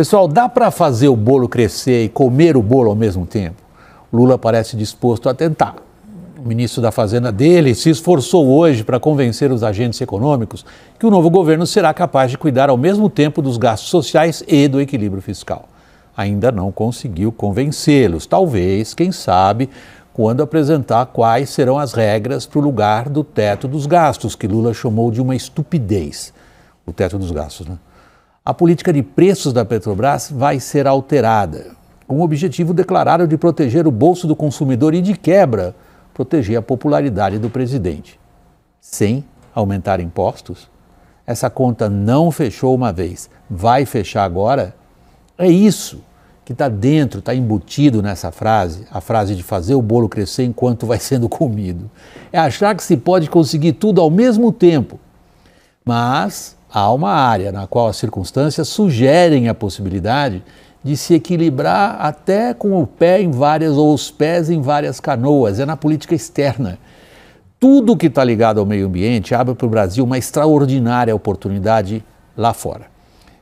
Pessoal, dá para fazer o bolo crescer e comer o bolo ao mesmo tempo? Lula parece disposto a tentar. O ministro da Fazenda dele se esforçou hoje para convencer os agentes econômicos que o novo governo será capaz de cuidar ao mesmo tempo dos gastos sociais e do equilíbrio fiscal. Ainda não conseguiu convencê-los. Talvez, quem sabe, quando apresentar quais serão as regras para o lugar do teto dos gastos, que Lula chamou de uma estupidez. O teto dos gastos, né? a política de preços da Petrobras vai ser alterada, com o objetivo declarado de proteger o bolso do consumidor e, de quebra, proteger a popularidade do presidente. Sem aumentar impostos? Essa conta não fechou uma vez, vai fechar agora? É isso que está dentro, está embutido nessa frase, a frase de fazer o bolo crescer enquanto vai sendo comido. É achar que se pode conseguir tudo ao mesmo tempo. Mas há uma área na qual as circunstâncias sugerem a possibilidade de se equilibrar até com o pé em várias ou os pés em várias canoas. É na política externa. Tudo que está ligado ao meio ambiente abre para o Brasil uma extraordinária oportunidade lá fora.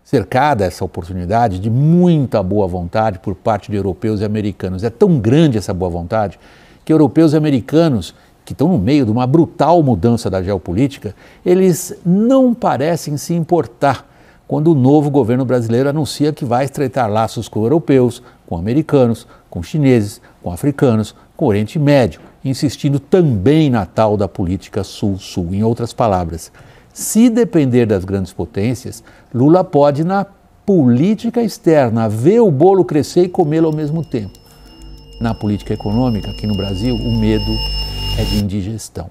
Cercada essa oportunidade de muita boa vontade por parte de europeus e americanos. É tão grande essa boa vontade que europeus e americanos que estão no meio de uma brutal mudança da geopolítica, eles não parecem se importar quando o novo governo brasileiro anuncia que vai estreitar laços com europeus, com americanos, com chineses, com africanos, com o Oriente Médio, insistindo também na tal da política sul-sul. Em outras palavras, se depender das grandes potências, Lula pode, na política externa, ver o bolo crescer e comê-lo ao mesmo tempo. Na política econômica, aqui no Brasil, o medo é de indigestão.